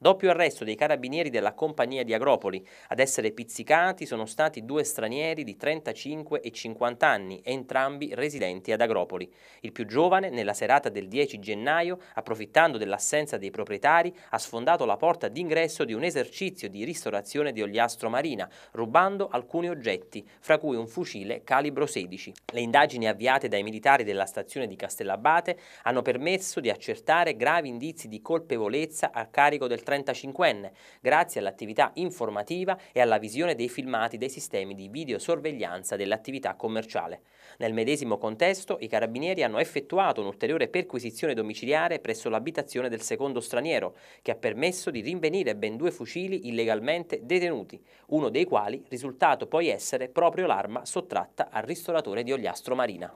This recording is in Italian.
Doppio arresto dei carabinieri della compagnia di Agropoli. Ad essere pizzicati sono stati due stranieri di 35 e 50 anni, entrambi residenti ad Agropoli. Il più giovane, nella serata del 10 gennaio, approfittando dell'assenza dei proprietari, ha sfondato la porta d'ingresso di un esercizio di ristorazione di Ogliastro Marina, rubando alcuni oggetti, fra cui un fucile calibro 16. Le indagini avviate dai militari della stazione di Castellabate hanno permesso di accertare gravi indizi di colpevolezza a carico del 35enne, grazie all'attività informativa e alla visione dei filmati dei sistemi di videosorveglianza dell'attività commerciale. Nel medesimo contesto, i carabinieri hanno effettuato un'ulteriore perquisizione domiciliare presso l'abitazione del secondo straniero, che ha permesso di rinvenire ben due fucili illegalmente detenuti, uno dei quali risultato poi essere proprio l'arma sottratta al ristoratore di Ogliastro Marina.